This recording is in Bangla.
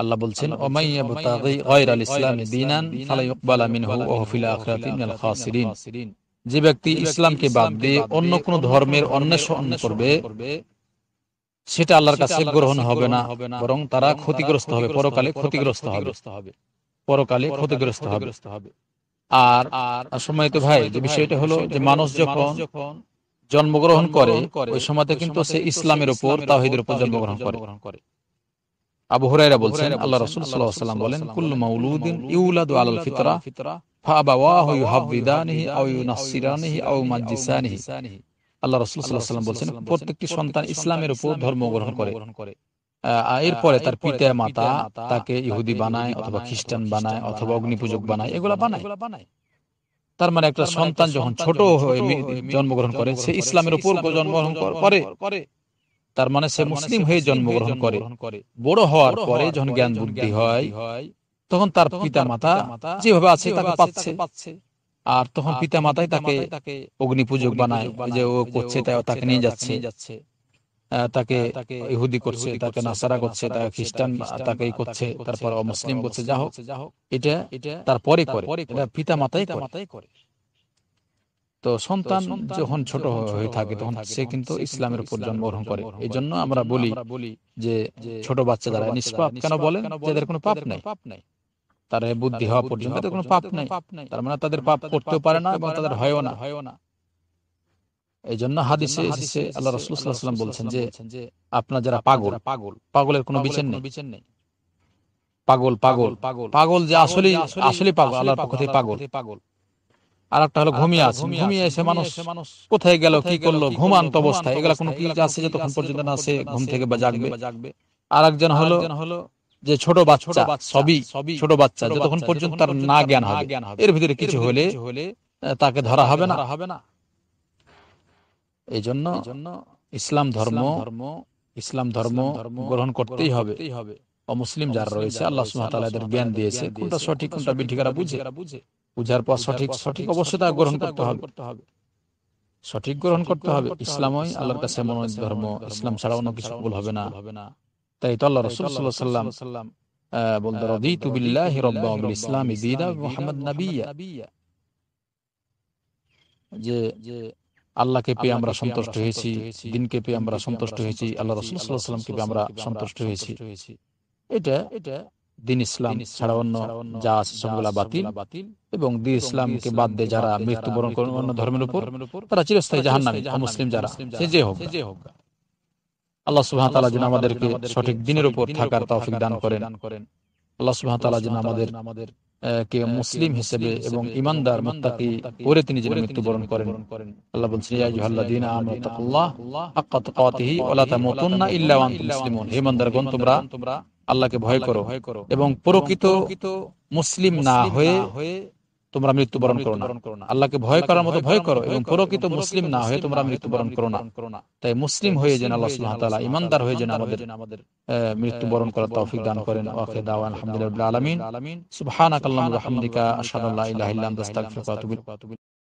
আল্লাহ বলছেন যে ব্যক্তি ইসলামকে বাদ দিয়ে অন্য কোন ধর্মের অন্বেষণ করবে সেটা আল্লাহর কাছে গ্রহণ হবে না বরং তারা ক্ষতিগ্রস্ত হবে পরকালে ক্ষতিগ্রস্ত হবে পরকালে ক্ষতিগ্রস্ত হবে আর সময় তো ভাই যে বিষয়টা হলো যে মানুষ যখন জন্মগ্রহণ করে ওই সময়তে কিন্তু সে ইসলামের উপর তাহিদের উপর জন্মগ্রহণ করে আবু হুরাইরা বলছেন আল্লাহ রাসূল সাল্লাল্লাহু আলাইহি বলেন কুল্লু মাউলুদিন ইউলাদু আলাল ফিতরা ফাবাওয়াহু আও ইউনাসসিরানিহি আও আল্লাহ রাসূল সাল্লাল্লাহু আলাইহি বলছেন প্রত্যেকটি সন্তান ইসলামের উপর ধর্ম গ্রহণ করে এরপরে তার পিতা মাতা তাকে ইহুদি বানায় অথবা খ্রিস্টান বানায় অথবা অগ্নিপূজক বানায় এগুলা বানায় তার মানে একটা মানে সন্তান যখন ছোট হয়ে জন্মগ্রহণ করে সে ইসলামের উপর জন্মগ্রহণ করে তার মানে সে মানে মুসলিম হয়ে জন্মগ্রহণ করে বড় হওয়ার পরে যখন জ্ঞান বুদ্ধি হয় তখন তার পিতা মাতা যেভাবে আছে তাকে পাচ্ছে আর তখন পিতা মাতাই তাকে অগ্নি পূজক বানায় যে ও করছে তাই তাকে নিয়ে যাচ্ছে হ্যাঁ, তাকে ইহুদি করছে তাকে নাসারা করছে তাকে খ্রিস্টান তাকে করছে তারপর মুসলিম করছে যা হোক এটা তারপরে করে পিতা মাতাই করে তো সন্তান যখন ছোট হয়ে থাকে তখন সে কিন্তু ইসলামের উপর জন্মগ্রহণ করে এই জন্য আমরা বলি যে ছোট বাচ্চা যারা নিষ্পাপ কেন বলেন যাদের কোনো পাপ নাই তারা বুদ্ধি হওয়া পর্যন্ত তাদের কোনো পাপ নাই তার মানে তাদের মানে পাপ করতেও পারে না এবং তাদের হয়ও না এই জন্য হাদিসে এসেছে আল্লাহ রসুলাম বলছেন যে আপনার যারা পাগল পাগল পাগলের কোনো বিচার নেই পাগল পাগল পাগল পাগল যে আসলে আসলে পাগল আল্লাহর পক্ষ থেকে পাগল পাগল আর একটা হলো ঘুমিয়ে আছে ঘুমিয়ে এসে মানুষ কোথায় গেল কি করলো ঘুমান্ত অবস্থা এগুলো কোনো কি আছে যে তখন পর্যন্ত না আসে ঘুম থেকে বা জাগবে আর একজন হলো যে ছোট বাচ্চা সবই সবই ছোট বাচ্চা যতক্ষণ পর্যন্ত তার না জ্ঞান হবে এর ভিতরে কিছু হলে হলে তাকে ধরা হবে না হবে না এই জন্য ইসলাম ধর্ম ধর্ম ইসলাম ধর্ম গ্রহণ করতেই হবে অমুসলিম যারা রয়েছে আল্লাহ সুহাতালাদের জ্ঞান দিয়েছে কোনটা সঠিক কোনটা বিঠিকারা বুঝে বুঝে পূজার পর সঠিক সঠিক অবশ্যই তা গ্রহণ করতে হবে সঠিক গ্রহণ করতে হবে ইসলামই আল্লাহর কাছে মনোনীত ধর্ম ইসলাম ছাড়া অন্য কিছু কবুল হবে না তাই তো আল্লাহ রাসূল সাল্লাল্লাহু আলাইহি সাল্লাম বলতে রাদিতু বিল্লাহি রাব্বা ওয়া বিল ইসলামি দীনা মুহাম্মদ নবিয়্যা যে আল্লাহকে পেয়ে আমরা সন্তুষ্ট হয়েছি দিনকে পেয়ে আমরা সন্তুষ্ট হয়েছি আল্লাহ রাসূল সাল্লাল্লাহু আলাইহি সাল্লামকে পেয়ে আমরা সন্তুষ্ট হয়েছি এটা এটা দিন ইসলাম ছাড়া অন্য যা আছে সবগুলা বাতিল এবং দিন ইসলামকে বাদ দিয়ে যারা মৃত্যুবরণ করেন অন্য ধর্মের উপর তারা চিরস্থায়ী জাহান নামে মুসলিম যারা সে যে হোক আল্লাহ সুবাহ তালা যেন আমাদেরকে সঠিক দিনের উপর থাকার তৌফিক দান করেন আল্লাহ তালা যেন আমাদের কে মুসলিম হিসেবে এবং ইমানদার মুত্তাকি করে তিনি যেন মৃত্যুবরণ করেন আল্লাহ বলছেন ইয়া আইয়ুহাল্লাযীনা আমানু হাক্কা ওয়া লা তামুতুন্না ইল্লা ওয়া আনতুম মুসলিমুন হে ইমানদারগণ তোমরা আল্লাহকে ভয় করো এবং প্রকৃত মুসলিম না হয়ে তোমরা মৃত্যুবরণ করো না আল্লাহকে ভয় করার মতো ভয় করো এবং প্রকৃত মুসলিম না হয়ে তোমরা মৃত্যুবরণ করো না তাই মুসলিম হয়ে যেন আল্লাহ সুবহানাহু ওয়া ইমানদার হয়ে যেন আমাদের মৃত্যুবরণ করার তৌফিক দান করেন ওয়াকে দাওয়ান আলহামদুলিল্লাহ আলমিন সুবহানাকাল্লাহু ওয়া বিহামদিকা আশহাদু আল্লা ইলাহা ইল্লা আনতা আস্তাগফিরুকা ওয়া আতুবু